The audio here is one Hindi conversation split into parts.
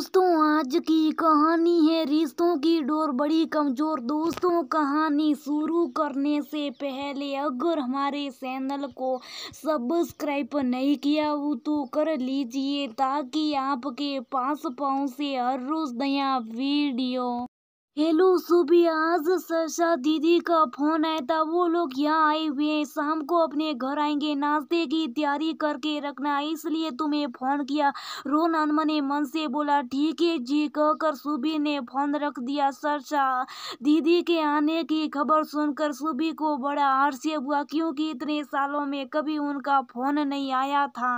दोस्तों आज की कहानी है रिश्तों की डोर बड़ी कमज़ोर दोस्तों कहानी शुरू करने से पहले अगर हमारे चैनल को सब्सक्राइब नहीं किया हो तो कर लीजिए ताकि आपके पास से हर रोज़ नया वीडियो हेलो सुबह आज सरसा दीदी का फोन आया था वो लोग यहाँ आए हुए हैं शाम को अपने घर आएंगे नाश्ते की तैयारी करके रखना इसलिए तुम्हें फोन किया रोन ने मन से बोला ठीक है जी कहकर सुबह ने फोन रख दिया सरसा दीदी के आने की खबर सुनकर सुबह को बड़ा आश्चर्य हुआ क्योंकि इतने सालों में कभी उनका फोन नहीं आया था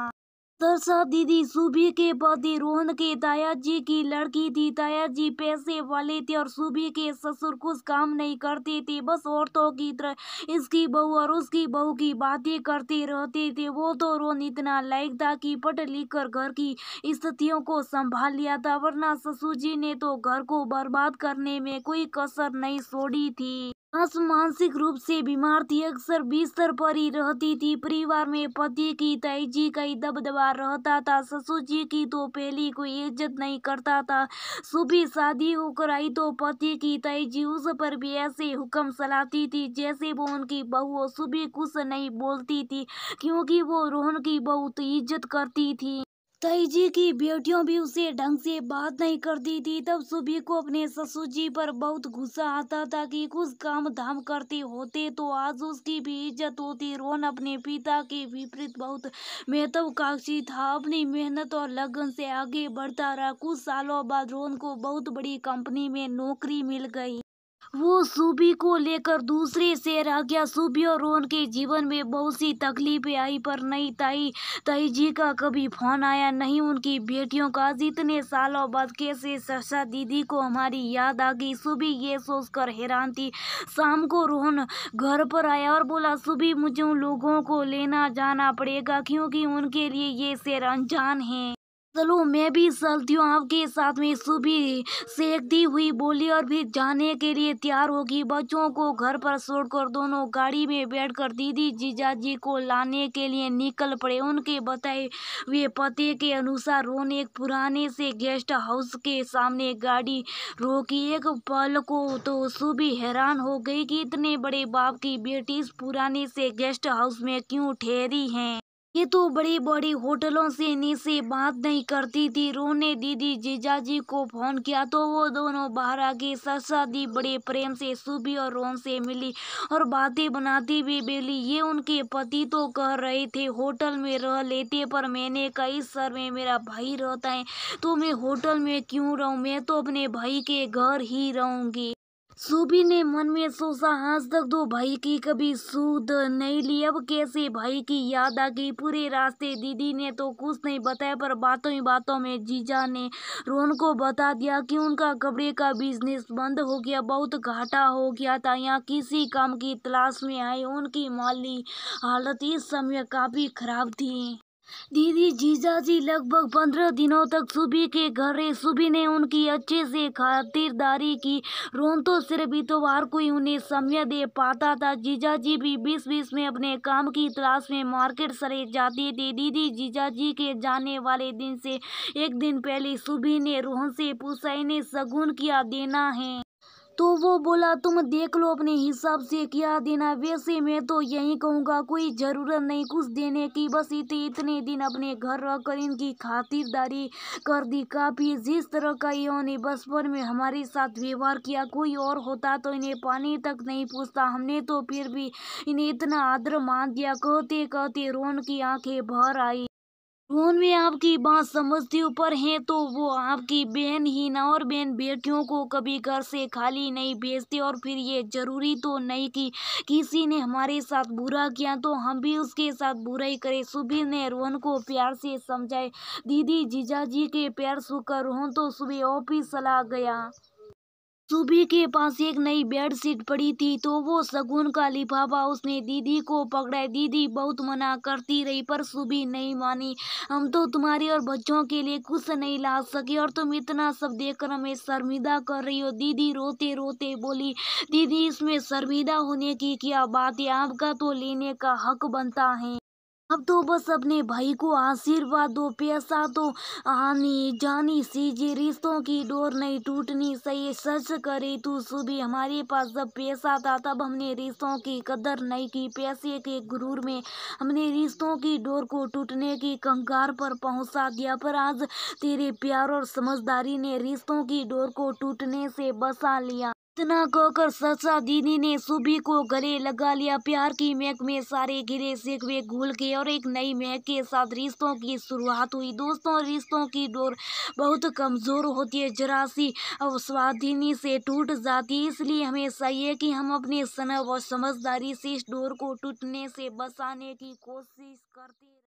तरसा दीदी सूबे के पति रोहन के जी की लड़की थी जी पैसे वाले थे और सूबे के ससुर कुछ काम नहीं करते थे बस औरतों की तरह इसकी बहू और उसकी बहू की बातें करते रहते थे वो तो रोहन इतना लायक था कि पढ़ लिख कर घर की स्थितियों को संभाल लिया था वरना ससुर जी ने तो घर को बर्बाद करने में कोई कसर नहीं छोड़ी थी नर्स मानसिक रूप से बीमार थी अक्सर बिस्तर पर ही रहती थी परिवार में पति की जी का ही दबदबा रहता था ससुर जी की तो पहली कोई इज्जत नहीं करता था सुबह शादी होकर आई तो पति की जी उस पर भी ऐसे हुक्म सलाती थी जैसे वो उनकी बहू सुबह कुछ नहीं बोलती थी क्योंकि वो रोहन की बहुत इज्जत करती थी तई जी की बेटियों भी उसे ढंग से बात नहीं करती थी तब सुबी को अपने ससुर जी पर बहुत गुस्सा आता था कि कुछ काम धाम करते होते तो आज उसकी भी इज्जत होती रोहन अपने पिता के विपरीत बहुत महत्वाकांक्षी था अपनी मेहनत और लगन से आगे बढ़ता रहा कुछ सालों बाद रोहन को बहुत बड़ी कंपनी में नौकरी मिल गई वो सूबी को लेकर दूसरे शहर आ गया सूबी और रोहन के जीवन में बहुत सी तकलीफें आई पर नहीं ताई ताई जी का कभी फोन आया नहीं उनकी बेटियों का जितने इतने सालों बाद कैसे सहसा दीदी को हमारी याद आ गई सूबी ये सोचकर हैरान थी शाम को रोहन घर पर आया और बोला सूबी मुझे उन लोगों को लेना जाना पड़ेगा क्योंकि उनके लिए ये शेर अनजान है चलो मैं भी चलती हूँ आपके साथ में सुबह दी हुई बोली और भी जाने के लिए तैयार होगी बच्चों को घर पर छोड़कर दोनों गाड़ी में बैठकर दीदी जीजाजी को लाने के लिए निकल पड़े उनके बताए हुए पते के अनुसार रोने एक पुराने से गेस्ट हाउस के सामने गाड़ी रोकी एक पल को तो सुबह हैरान हो गई कि इतने बड़े बाप की बेटी पुराने से गेस्ट हाउस में क्यों ठहरी हैं ये तो बड़ी बड़ी होटलों से नीचे बात नहीं करती थी रोने दीदी जीजाजी को फोन किया तो वो दोनों बाहर आ सरसा दी बड़े प्रेम से सूबी और रोन से मिली और बातें बनाती भी बेली ये उनके पति तो कह रहे थे होटल में रह लेते पर मैंने कई सर में मेरा भाई रहता है तो मैं होटल में क्यों रहूँ मैं तो अपने भाई के घर ही रहूँगी सूबी ने मन में सोचा आज तक तो भाई की कभी सूद नहीं ली अब कैसे भाई की याद आ गई पूरे रास्ते दीदी ने तो कुछ नहीं बताया पर बातों ही बातों में जीजा ने रोहन को बता दिया कि उनका कपड़े का बिजनेस बंद हो गया बहुत घाटा हो गया था यहाँ किसी काम की तलाश में आए उनकी माली हालत इस समय काफ़ी खराब थी दीदी जीजाजी लगभग पंद्रह दिनों तक सूबी के घर रहे सूबी ने उनकी अच्छे से खातिरदारी की तो सिर्फ इतवार को ही उन्हें समय दे पाता था जीजाजी भी बीस बीस में अपने काम की तलाश में मार्केट सरे जाते थे दीदी जीजाजी के जाने वाले दिन से एक दिन पहले सूबी ने रोहन से पूछा इन्हें शगुन किया देना है तो वो बोला तुम देख लो अपने हिसाब से क्या देना वैसे मैं तो यही कहूँगा कोई ज़रूरत नहीं कुछ देने की बस इतने इतने दिन अपने घर रहकर इनकी खातिरदारी कर दी काफ़ी जिस तरह का इन्होंने बचपन में हमारे साथ व्यवहार किया कोई और होता तो इन्हें पानी तक नहीं पूछता हमने तो फिर भी इन्हें इतना आदर मान दिया कहते कहते रोन की आंखें भर आई फोन में आपकी बात समझते ऊपर है तो वो आपकी बहन ही ना और बहन बेटियों को कभी घर से खाली नहीं भेजते और फिर ये जरूरी तो नहीं कि किसी ने हमारे साथ बुरा किया तो हम भी उसके साथ बुरा ही करें सुबह ने रोहन को प्यार से समझाए दीदी जीजाजी के प्यार सुखकर रोहन तो सुबह ऑफिस चला गया सुबी के पास एक नई बेडशीट पड़ी थी तो वो शगुन का लिफाफा उसने दीदी को पकड़ा दीदी बहुत मना करती रही पर सुबी नहीं मानी हम तो तुम्हारे और बच्चों के लिए कुछ नहीं ला सके और तुम इतना सब देखकर हमें शर्मिंदा कर रही हो दीदी रोते रोते बोली दीदी इसमें शर्मिंदा होने की क्या बात है आपका तो लेने का हक बनता है अब तो बस अपने भाई को आशीर्वाद दो पैसा दो आनी जानी सीजी रिश्तों की डोर नहीं टूटनी सही सच करे तू सुबह हमारे पास जब पैसा था तब हमने रिश्तों की कदर नहीं की पैसे के गुरूर में हमने रिश्तों की डोर को टूटने की कंगार पर पहुंचा दिया पर आज तेरे प्यार और समझदारी ने रिश्तों की डोर को टूटने से बसा लिया इतना कहकर सचा दीदी ने सुबी को गले लगा लिया प्यार की महक में सारे गिरे सिकवे घूल के और एक नई महक के साथ रिश्तों की शुरुआत हुई दोस्तों रिश्तों की डोर बहुत कमज़ोर होती है जरा सी और स्वाधीनी से टूट जाती है इसलिए हमेशा है कि हम अपने सनब और समझदारी से इस डोर को टूटने से बचाने की कोशिश करते